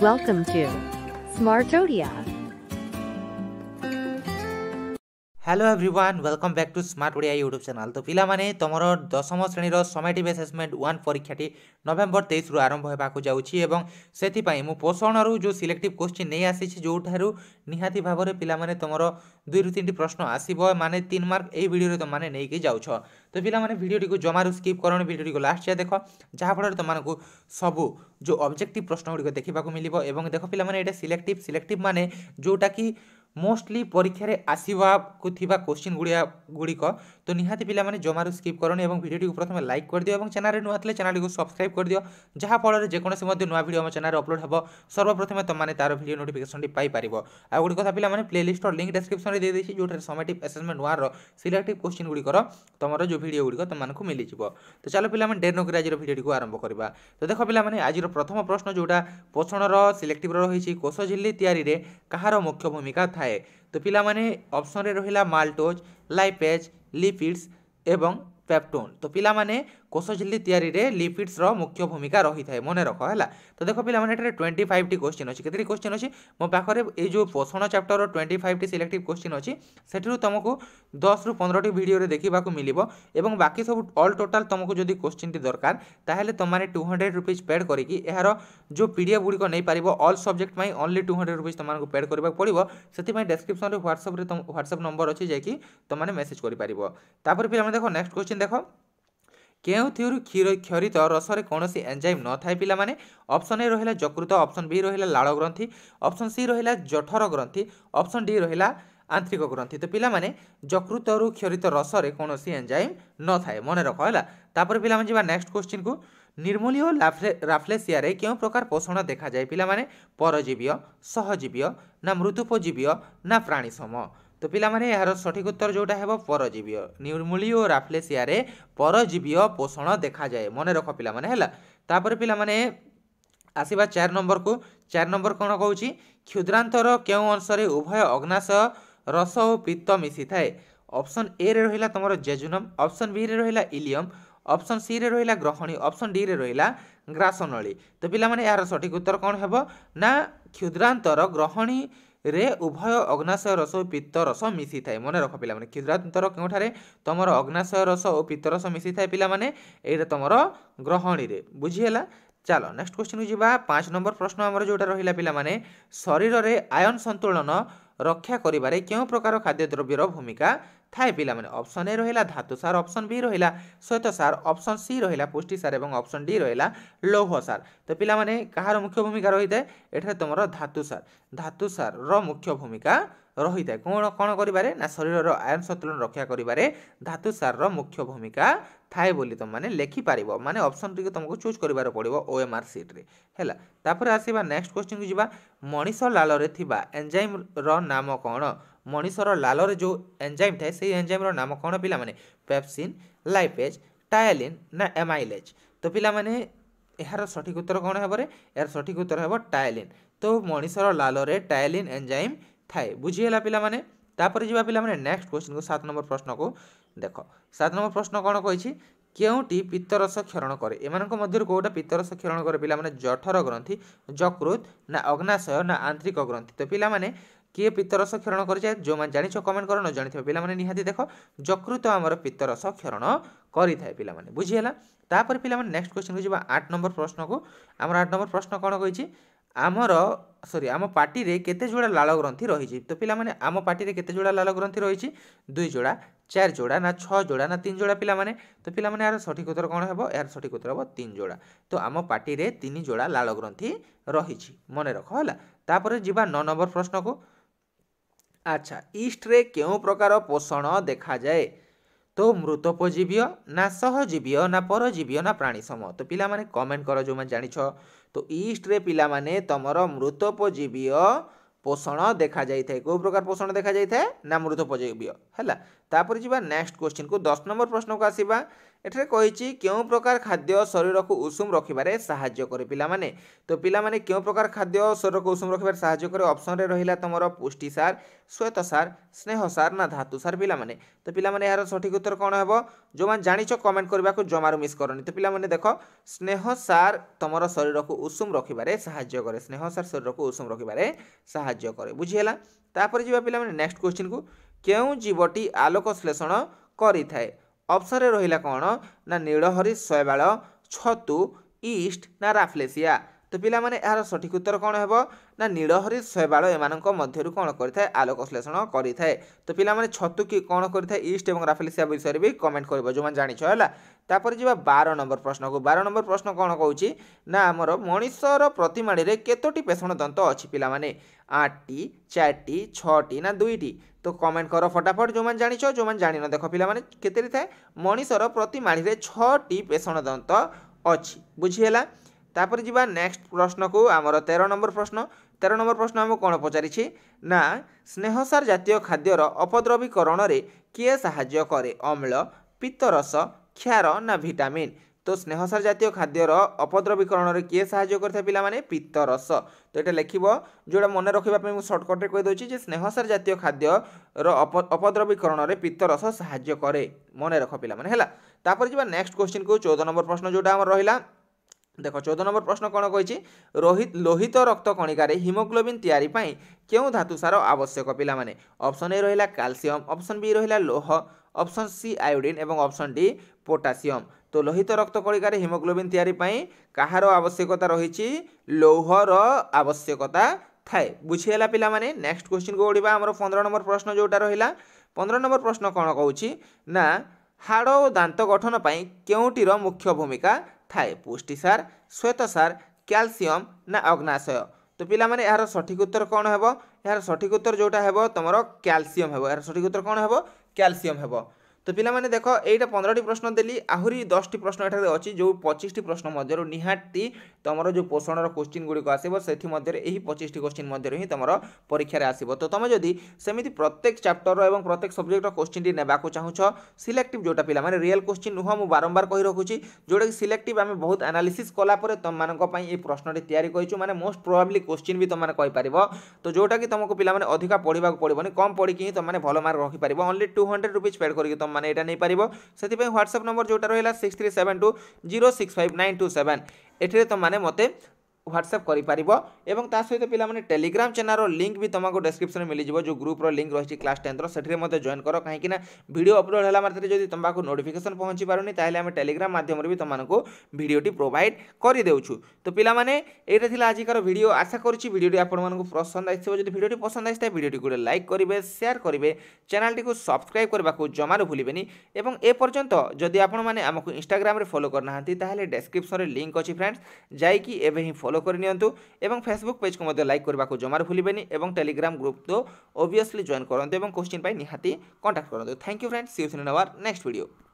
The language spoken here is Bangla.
Welcome to Smartodia. Hello everyone welcome back to smart Odia YouTube channel ତ ପିଲାମାନେ ତମର ଦଶମ ଶ୍ରେଣୀର ସମାଇଟିଭ୍ ଆସେସମେଣ୍ଟ ୱାନ୍ ପରୀକ୍ଷାଟି ନଭେମ୍ବର ତେଇଶରୁ ଆରମ୍ଭ ହେବାକୁ ଯାଉଛି ଏବଂ ସେଥିପାଇଁ ମୁଁ ପୋଷଣରୁ ଯେଉଁ ସିଲେକ୍ଟିଭ୍ କୋଶ୍ଚିନ୍ ନେଇ ଆସିଛି ଯେଉଁଠାରୁ ନିହାତି ଭାବରେ ପିଲାମାନେ ତମର ଦୁଇରୁ ତିନିଟି ପ୍ରଶ୍ନ ଆସିବ ମାନେ ତିନି ମାର୍କ ଏଇ ଭିଡ଼ିଓରେ ତୁମମାନେ ନେଇକି ଯାଉଛ ତ ପିଲାମାନେ ଭିଡ଼ିଓଟିକୁ ଜମାରୁ ସ୍କିପ୍ କରନି ଭିଡ଼ିଓଟିକୁ ଲାଷ୍ଟ ଯାଏ ଦେଖ ଯାହାଫଳରେ ତୁମମାନଙ୍କୁ ସବୁ ଯେଉଁ ଅବଜେକ୍ଟିଭ୍ ପ୍ରଶ୍ନ ଗୁଡ଼ିକ ଦେଖିବାକୁ ମିଳିବ ଏବଂ ଦେଖ ପିଲାମାନେ ଏଇଟା ସିଲେକ୍ଟିଭ୍ ସିଲେକ୍ଟିଭ୍ ମାନେ ଯେଉଁଟାକି ମୋଷ୍ଟଲି ପରୀକ୍ଷାରେ ଆସିବାକୁ ଥିବା କୋଶ୍ଚିନ୍ ଗୁଡ଼ିଆ ଗୁଡ଼ିକ ତ ନିହାତି ପିଲାମାନେ ଜମାରୁ ସ୍କିପ୍ କରନି ଏବଂ ଭିଡ଼ିଓଟିକୁ ପ୍ରଥମେ ଲାଇକ୍ କରିଦିଅ ଏବଂ ଚ୍ୟାନେଲ୍ରେ ନୂଆ ଥିଲେ ଚ୍ୟାନେଲ୍ଟିକୁ ସବସ୍କ୍ରାଇବ୍ କରିଦିଅ ଯାହାଫଳରେ ଯେକୌଣସି ମଧ୍ୟ ନୂଆ ଭିଡ଼ିଓ ଆମ ଚ୍ୟାନେଲ୍ରେ ଅପଲୋଡ଼ ହେବ ସର୍ବପ୍ରଥମେ ତୁମମାନେ ତା'ର ଭିଡ଼ିଓ ନୋଟିଫିକେସନ୍ଟି ପାଇପାରିବ ଆଉ ଗୋଟେ କଥା ପିଲାମାନେ ପ୍ଲେଲିଷ୍ଟର ଲିଙ୍କ୍ ଡେସ୍କ୍ରିପ୍ସନ୍ରେ ଦେଇଦେଇଛି ଯେଉଁଠାରେ ସମାଟିଭ୍ ଆସେସମେଣ୍ଟ ୱାନ୍ର ସିଲେକ୍ଟିଭ୍ କୋଶ୍ଚିନ୍ ଗୁଡ଼ିକର ତୁମର ଯେଉଁ ଭିଡ଼ିଓ ଗୁଡ଼ିକ ତୁମମାନଙ୍କୁ ମିଳିଯିବ ତ ଚାଲ ପିଲାମାନେ ଡେର୍ ନକରି ଆଜିର ଭିଡ଼ିଓଟିକୁ ଆରମ୍ଭ କରିବା ତ ଦେଖ ପିଲାମାନେ ଆଜିର ପ୍ରଥମ ପ୍ରଶ୍ନ ଯେଉଁଟା ପୋଷଣର ସିଲେକ୍ଟିଭ୍ର ରହିଛି କୋଷ ଝିଲ୍ଲି ତିଆରିରେ କାହାର ମୁଖ୍ୟ ଭୂମିକା ଥାଏ ଥାଏ ତ ପିଲାମାନେ ଅପସନ୍ରେ ରହିଲା ମାଲ୍ଟୋଜ୍ ଲାଇପେଜ୍ ଲିପିଡ୍ସ ଏବଂ ପେପ୍ଟୋନ୍ ତ ପିଲାମାନେ কোষ ঝিল্লি তৈরিতে লিপিডসর মুখ্য ভূমিকা রয়েছে মনে রখ হল তো দেখ পিলা মানে এটার টোয়েন্টি ফাইভটি কোশ্চিন অছি কেতটি কোশ্চিন অছি মো পাখে এই যে পোষণ চ্যাপ্টর টোয়েন্টি ফাইভটি সিলেক্টিভ কোশ্চিন অছি সেটি তুমকু দশ রু পনেরটি ভিডিওরে দেখা মিলব এবং বাকি সব অল টোটাল তুমকু যদি কোশ্চিনটি দরকার তাহলে তোমার টু হন্ড্রেড রুপিজ পেড করি এর যে পিডিএফ গুড়ি নেই পার অল সবজেক্ট পাই অনলি টু হন্ড্রেড রুপিজ তোমাকে পেড করা পড়ব সেপাই ডেসক্রিপশন হোয়াটসঅ্যাপ হোয়াটসঅ্যাপ নম্বর অছি যাই তোমাকে মেসেজ করে পার তাপরে পিলা দেখ নেক্সট কোশ্চিন দেখ କେଉଁଥିରୁ କ୍ଷୀର କ୍ଷରିତ ରସରେ କୌଣସି ଏନ୍ଜାଇମ୍ ନଥାଏ ପିଲାମାନେ ଅପସନ୍ ଏ ରହିଲା ଯକୃତ ଅପସନ୍ ବି ରହିଲା ଲାଳ ଗ୍ରନ୍ଥି ଅପସନ୍ ସି ରହିଲା ଜଠର ଗ୍ରନ୍ଥି ଅପସନ୍ ଡି ରହିଲା ଆନ୍ତରିକ ଗ୍ରନ୍ଥି ତ ପିଲାମାନେ ଯକୃତରୁ କ୍ଷରିତ ରସରେ କୌଣସି ଏନ୍ଜାଇମ୍ ନଥାଏ ମନେ ରଖ ହେଲା ତାପରେ ପିଲାମାନେ ଯିବା ନେକ୍ସଟ କୋଶ୍ଚିନ୍କୁ ନିର୍ମୂଲ୍ୟ ରାଫ୍ଲେସିଆରେ କେଉଁ ପ୍ରକାର ପୋଷଣ ଦେଖାଯାଏ ପିଲାମାନେ ପରଜୀବୀୟ ସହଜୀବୀୟ ନା ମୃତୁପଜୀବୀୟ ନା ପ୍ରାଣୀ ସମ তো ପିଲାମାନେ ଏହାର ସଠିକ୍ ଉତ୍ତର ଯେଉଁଟା ହେବ ପରଜୀବୀୟ ନିର୍ମୂଳି ଓ ରାଫ୍ଲେସିଆରେ ପରଜୀବୀୟ ପୋଷଣ ଦେଖାଯାଏ ମନେ ରଖ ପିଲାମାନେ ହେଲା ତାପରେ ପିଲାମାନେ ଆସିବା ଚାରି ନମ୍ବରକୁ ଚାରି ନମ୍ବର କ'ଣ କହୁଛି କ୍ଷୁଦ୍ରାନ୍ତର କେଉଁ ଅଂଶରେ ଉଭୟ ଅଗ୍ନାଶୟ ରସ ଓ ପିତ୍ତ ମିଶିଥାଏ ଅପସନ୍ ଏରେ ରହିଲା ତୁମର ଜେଜୁନମ୍ ଅପସନ୍ ବିରେ ରହିଲା ଇଲିୟମ୍ ଅପସନ୍ ସିରେ ରହିଲା ଗ୍ରହଣୀ ଅପସନ୍ ଡିରେ ରହିଲା ଗ୍ରାସନଳୀ ତ ପିଲାମାନେ ଏହାର ସଠିକ୍ ଉତ୍ତର କ'ଣ ହେବ ନା କ୍ଷୁଦ୍ରାନ୍ତର ଗ୍ରହଣୀ ରେ ଉଭୟ ଅଗ୍ନାଶୟ ରସ ଓ ପିତ୍ତରସ ମିଶିଥାଏ ମନେ ରଖ ପିଲାମାନେ କ୍ଷୁଦ୍ରାନ୍ତର କେଉଁଠାରେ ତୁମର ଅଗ୍ନାଶୟ ରସ ଓ ପିତ୍ତରସ ମିଶିଥାଏ ପିଲାମାନେ ଏଇଟା ତୁମର ଗ୍ରହଣୀରେ ବୁଝିହେଲା ଚାଲ ନେକ୍ସଟ କ୍ୱେଶ୍ଚିନ୍କୁ ଯିବା ପାଞ୍ଚ ନମ୍ବର ପ୍ରଶ୍ନ ଆମର ଯେଉଁଟା ରହିଲା ପିଲାମାନେ ଶରୀରରେ ଆୟନ ସନ୍ତୁଳନ ରକ୍ଷା କରିବାରେ କେଉଁ ପ୍ରକାର ଖାଦ୍ୟଦ୍ରବ୍ୟର ଭୂମିକା ଥାଏ ପିଲାମାନେ ଅପସନ୍ ଏ ରହିଲା ଧାତୁ ସାର ଅପସନ୍ ବି ରହିଲା ଶ୍ୱେତ ସାର ଅପସନ୍ ସି ରହିଲା ପୁଷ୍ଟି ସାର ଏବଂ ଅପସନ୍ ଡି ରହିଲା ଲୌହ ସାର ତ ପିଲାମାନେ କାହାର ମୁଖ୍ୟ ଭୂମିକା ରହିଥାଏ ଏଠାରେ ତୁମର ଧାତୁ ସାର ଧାତୁ ସାରର ମୁଖ୍ୟ ଭୂମିକା ରହିଥାଏ କ'ଣ କ'ଣ କରିବାରେ ନା ଶରୀରର ଆୟନ ସନ୍ତୁଳନ ରକ୍ଷା କରିବାରେ ଧାତୁସାରର ମୁଖ୍ୟ ଭୂମିକା ଥାଏ ବୋଲି ତୁମମାନେ ଲେଖିପାରିବ ମାନେ ଅପସନ୍ଟିକୁ ତୁମକୁ ଚୁଜ୍ କରିବାର ପଡ଼ିବ ଓ ଏମ୍ ଆର୍ ସିଟ୍ରେ ହେଲା ତାପରେ ଆସିବା ନେକ୍ସଟ କ୍ୱେଶ୍ଚିନ୍କୁ ଯିବା ମଣିଷ ଲାଳରେ ଥିବା ଏନ୍ଜାଇମ୍ର ନାମ କ'ଣ ମଣିଷର ଲାଲରେ ଯେଉଁ ଏନ୍ଜାଇମ୍ ଥାଏ ସେଇ ଏନ୍ଜାଇମ୍ର ନାମ କ'ଣ ପିଲାମାନେ ପେପ୍ସିନ୍ ଲାଇପେଜ୍ ଟାୟାଲିନ୍ ନା ଏମାଇଲେଜ୍ ତ ପିଲାମାନେ ଏହାର ସଠିକ୍ ଉତ୍ତର କ'ଣ ହେବରେ ଏହାର ସଠିକ୍ ଉତ୍ତର ହେବ ଟାୟାଲିନ୍ ତ ମଣିଷର ଲାଲରେ ଟାୟାଲିନ୍ ଏନ୍ଜାଇମ୍ थाए बुझीगला पाने ତାପରେ ଯିବା ପିଲାମାନେ ନେକ୍ସଟ କ୍ୱେଶ୍ଚିନ୍କୁ ସାତ ନମ୍ବର ପ୍ରଶ୍ନକୁ ଦେଖ ସାତ ନମ୍ବର ପ୍ରଶ୍ନ କ'ଣ କହିଛି କେଉଁଟି ପିତ୍ତରସ କ୍ଷରଣ କରେ ଏମାନଙ୍କ ମଧ୍ୟରୁ କେଉଁଟା ପିତ୍ତରସ କ୍ଷରଣ କରେ ପିଲାମାନେ ଜଠର ଗ୍ରନ୍ଥି ଯକୃତ ନା ଅଗ୍ନାଶୟ ନା ଆନ୍ତରିକ ଗ୍ରନ୍ଥି ତ ପିଲାମାନେ କିଏ ପିତ୍ତରସ କ୍ଷରଣ କରିଯାଏ ଯେଉଁମାନେ ଜାଣିଛ କମେଣ୍ଟ କର ନ ଜାଣିଥିବେ ପିଲାମାନେ ନିହାତି ଦେଖ ଯକୃତ ଆମର ପିତ୍ତରସ କ୍ଷରଣ କରିଥାଏ ପିଲାମାନେ ବୁଝିହେଲା ତାପରେ ପିଲାମାନେ ନେକ୍ସଟ କ୍ୱେଶ୍ଚିନ୍କୁ ଯିବା ଆଠ ନମ୍ବର ପ୍ରଶ୍ନକୁ ଆମର ଆଠ ନମ୍ବର ପ୍ରଶ୍ନ କ'ଣ କହିଛି ଆମର ସରି ଆମ ପାଟିରେ କେତେ ଯୋଡ଼ା ଲାଳ ଗ୍ରନ୍ଥି ରହିଛି ତ ପିଲାମାନେ ଆମ ପାଟିରେ କେତେ ଯୋଡ଼ା ଲାଳ ଗ୍ରନ୍ଥି ରହିଛି ଦୁଇ ଯୋଡ଼ା ଚାରି ଯୋଡ଼ା ନା ଛଅ ଯୋଡ଼ା ନା ତିନି ଯୋଡ଼ା ପିଲାମାନେ ତ ପିଲାମାନେ ଏହାର ସଠିକ ଉତ୍ତର କ'ଣ ହେବ ଏହାର ସଠିକ ଉତ୍ତର ହେବ ତିନି ଯୋଡ଼ା ତ ଆମ ପାଟିରେ ତିନି ଯୋଡ଼ା ଲାଳ ଗ୍ରନ୍ଥି ରହିଛି ମନେ ରଖ ହେଲା ତାପରେ ଯିବା ନଅ ନମ୍ବର ପ୍ରଶ୍ନକୁ ଆଚ୍ଛା ଇଷ୍ଟରେ କେଉଁ ପ୍ରକାର ପୋଷଣ ଦେଖାଯାଏ তো মৃতোপজীবীয় না সহজীবীয় না পরজীবীয় না প্রাণী সম তো পিলাମାନେ কমেন্ট কর যে জাণিছ তো ইস্টরে পিলাମାନେ তোমার মৃতোপজীবীয় পোষণ দেখা যাই থাকে কেউ প্রকার পোষণ দেখা যাই থাকে না মৃতোপজীবীয় হ্যাঁ ତାପରେ ଯିବା ନେକ୍ସଟ କ୍ୱେଶ୍ଚିନ୍କୁ ଦଶ ନମ୍ବର ପ୍ରଶ୍ନକୁ ଆସିବା ଏଠାରେ କହିଛି କେଉଁ ପ୍ରକାର ଖାଦ୍ୟ ଶରୀରକୁ ଉଷୁମ ରଖିବାରେ ସାହାଯ୍ୟ କରେ ପିଲାମାନେ ତ ପିଲାମାନେ କେଉଁ ପ୍ରକାର ଖାଦ୍ୟ ଶରୀରକୁ ଉଷୁମ ରଖିବାରେ ସାହାଯ୍ୟ କରେ ଅପସନରେ ରହିଲା ତୁମର ପୁଷ୍ଟି ସାର ଶ୍ୱେତ ସାର ସ୍ନେହ ସାର ନା ଧାତୁ ସାର ପିଲାମାନେ ତ ପିଲାମାନେ ଏହାର ସଠିକ୍ ଉତ୍ତର କ'ଣ ହେବ ଯେଉଁମାନେ ଜାଣିଛ କମେଣ୍ଟ କରିବାକୁ ଜମାରୁ ମିସ୍ କରନି ତ ପିଲାମାନେ ଦେଖ ସ୍ନେହ ସାର ତୁମର ଶରୀରକୁ ଉଷୁମ ରଖିବାରେ ସାହାଯ୍ୟ କରେ ସ୍ନେହ ସାର ଶରୀରକୁ ଉଷୁମ ରଖିବାରେ ସାହାଯ୍ୟ କରେ ବୁଝିହେଲା ତାପରେ ଯିବା ପିଲାମାନେ ନେକ୍ସଟ କ୍ୱେଶ୍ଚିନ୍କୁ କେଉଁ ଜୀବଟି ଆଲୋକ ଶ୍ଳେଷଣ କରିଥାଏ ଅପ୍ସନ୍ରେ ରହିଲା କ'ଣ ନା ନୀଳହରି ଶୈବାଳ ଛତୁ ଇଷ୍ଟ ନା ରାଫ୍ଲେସିଆ ତ ପିଲାମାନେ ଏହାର ସଠିକ୍ ଉତ୍ତର କ'ଣ ହେବ ନା ନୀଳହରି ଶୈବାଳ ଏମାନଙ୍କ ମଧ୍ୟରୁ କ'ଣ କରିଥାଏ ଆଲୋକଶ୍ଳେଷଣ କରିଥାଏ ତ ପିଲାମାନେ ଛତୁ କି କ'ଣ କରିଥାଏ ଇଷ୍ଟ ଏବଂ ରାଫେଲିସିଆ ବିଷୟରେ ବି କମେଣ୍ଟ କରିବ ଯେଉଁମାନେ ଜାଣିଛ ହେଲା ତାପରେ ଯିବା ବାର ନମ୍ବର ପ୍ରଶ୍ନକୁ ବାର ନମ୍ବର ପ୍ରଶ୍ନ କ'ଣ କହୁଛି ନା ଆମର ମଣିଷର ପ୍ରତିମାଡ଼ିରେ କେତୋଟି ପେଷଣ ଦନ୍ତ ଅଛି ପିଲାମାନେ ଆଠଟି ଚାରିଟି ଛଅଟି ନା ଦୁଇଟି ତ କମେଣ୍ଟ କର ଫଟାଫଟ ଯେଉଁମାନେ ଜାଣିଛ ଯେଉଁମାନେ ଜାଣିନ ଦେଖ ପିଲାମାନେ କେତେଟି ଥାଏ ମଣିଷର ପ୍ରତି ମାଡ଼ିରେ ଛଅଟି ପେଷଣ ଦନ୍ତ ଅଛି ବୁଝିହେଲା যা নেক্সট প্রশ্ন কু আমার তের নম্বর প্রশ্ন তের নম্বর প্রশ্ন আমি কোণ ପଚାରିଛି না স্নেহসার জাতীয় খাদ্যর ଅପଦ୍ରବୀକରଣରେ কি সাহায্য করে অম্ল ପିତ୍ତରସ ক্ষার না ভিটামিন তো স্নেহসার জাতীয় খাদ্যর অপদ্রবীকরণের কি সাহায্য করে পিলা মানে পিত্তরস তো এটা লেখব যেটা মনে রাখবা শর্টকটে কে কেদি যে স্নেহসার জাতীয় খাদ্যর অপদ্রবীকরণের পিত্তরস সাহায্য করে মনে রাখ পিলা মানে হল তাপরে যা নেক্সট কোশ্চিন কু চৌদ নম্বর প্রশ্ন যেটা আমার রহিলা দেখ চৌদ নম্বর প্রশ্ন কোণ কী রোহিত লোহিত রক্ত কণিকার হিমোগ্লোবিন তৈরি কেউ ধাতু সার আবশ্যক পিলা মানে অপশন এ রহিলা ক্যালসিয়াম অপশন বি রহিলা লোহ অপশন সি আয়োডিন এবং অপশন ডি পোটাসিয়াম তো লোহিত রক্ত কণিকার হিমোগ্লোবিন তৈরি কাহার আবশ্যকতা রয়েছে লৌহর আবশ্যকতা থাকে বুঝিগাল পিলা মানে নেক্সট কোশ্চিন কু উড়া আমার পনেরো নম্বর প্রশ্ন যেটা রহিলা পনেরো নম্বর প্রশ্ন কোণ কৌছি না হাড় ও দাঁত গঠন পাই কেউটির মুখ্য ভূমিকা थाए पुष्टिसार श्वेतसार କ୍ୟାଲସିୟମ୍ ନା ଅଗ୍ନାଶୟ ତ ପିଲାମାନେ ଏହାର ସଠିକ୍ ଉତ୍ତର କ'ଣ ହେବ ଏହାର ସଠିକ୍ ଉତ୍ତର ଯେଉଁଟା ହେବ ତୁମର କ୍ୟାଲସିୟମ୍ ହେବ ଏହାର ସଠିକ୍ ଉତ୍ତର କ'ଣ ହେବ କ୍ୟାଲସିୟମ୍ ହେବ তো ପିଲାମାନେ ଦେଖ ଏଇଟା ପନ୍ଦରଟି ପ୍ରଶ୍ନ ଦେଲି ଆହୁରି ଦଶଟି ପ୍ରଶ୍ନ ଏଠାରେ ଅଛି ଯେଉଁ ପଚିଶଟି ପ୍ରଶ୍ନ ମଧ୍ୟରୁ ନିହାତି ତୁମର ଯେଉଁ ପୋଷଣର କୋଶ୍ଚିନ୍ ଗୁଡ଼ିକ ଆସିବ ସେଥିମଧ୍ୟରେ ଏହି ପଚିଶଟି କୋଶ୍ଚିନ୍ ମଧ୍ୟରୁ ହିଁ ତୁମର ପରୀକ୍ଷାରେ ଆସିବ ତ ତୁମେ ଯଦି ସେମିତି ପ୍ରତ୍ୟେକ ଚାପ୍ଟରର ଏବଂ ପ୍ରତ୍ୟେକ ସବଜେକ୍ଟର କୋଶ୍ଚିନ୍ଟି ନେବାକୁ ଚାହୁଁଛ ସିଲେକ୍ଟିଭ୍ ଯେଉଁଟା ପିଲାମାନେ ରିଏଲ୍ କୋଶ୍ଚିନ୍ ନୁହଁ ମୁଁ ବାରମ୍ବାର କହି ରଖୁଛି ଯେଉଁଟାକି ସିଲେକ୍ଟିଭ୍ ଆମେ ବହୁତ ଆନାଲିସିସ୍ କଲା ପରେ ତୁମମାନଙ୍କ ପାଇଁ ଏହି ପ୍ରଶ୍ନଟି ତିଆରି କରିଛୁ ମାନେ ମୋଷ୍ଟ ପ୍ରୋବାବ୍ଲି କୋଶ୍ଚିନ୍ ବି ତୁମମାନେ କହିପାରିବ ତ ଯେଉଁଟାକି ତୁମକୁ ପିଲାମାନେ ଅଧିକା ପଢ଼ିବାକୁ ପଡ଼ିବନି କମ୍ ପଢ଼ିକି ହିଁ ତୁମମାନେ ଭଲ ମାର୍କ ରଖିପାରିବ only two hundred rupees paid କରିକି ତୁମମାନେ মানে এটা নেইপারিব সেপাই হোয়াটসঅ্যাপ নম্বর যেটা রহিলা six three seven two zero six five nine two seven এটিরে তোমাকে মতো হোয়াটসঅ্যাপ করিপারিব এবং তা সহিত পিলামানে টেলিগ্রাম চ্যানেলর লিঙ্ক বি তোমাকে ডেসক্রিপশনে মিলিযোগ যে গ্রুপর লিঙ্ক রয়েছে ক্লাস টেন্থর সেটি মধ্যে জয়েন কর কাহিঁকি না ভিডিও অপলোড হল মাত্রে যদি তোমাকে নোটিফিকেসন পৌঁছি পারুনি তাহলে আমি টেলিগ্রাম মাধ্যমে বি তোমাকে ভিডিওটি প্রোভাইড করিদেউছু তো পিলামানে এইটা লা আজিকার ভিডিও আশা করছি ভিডিওটি আপনার পসন্দ আসবে যদি ভিডিওটি পসন্দ আসে ভিডিওটি গোটে লাইক করবে সেয়ার করবে চ্যানেলটি সবসক্রাইব করা জমারু ভুলবেনি এবং এ পর্যন্ত যদি আপনার আমাকে ইনস্টাগ্রামে ফলো করনা তাহলে ডেসক্রিপশনে লিঙ্ক অছি ফ্রেন্ডস যাই এবে হি ফলো ଫଲୋ କରିନିଅନ୍ତୁ ଏବଂ ଫେସବୁକ୍ ପେଜ୍କୁ ମଧ୍ୟ ଲାଇକ୍ କରିବାକୁ ଜମାରୁ ଭୁଲିବେନି ଏବଂ ଟେଲିଗ୍ରାମ ଗ୍ରୁପ୍ ତ ଓଭିୟସ୍ଲି ଜଏନ୍ କରନ୍ତୁ ଏବଂ କୋଶ୍ଚିନ୍ ପାଇଁ ନିହାତି କଣ୍ଟାକ୍ଟ କରନ୍ତୁ thank you friend see you soon our next video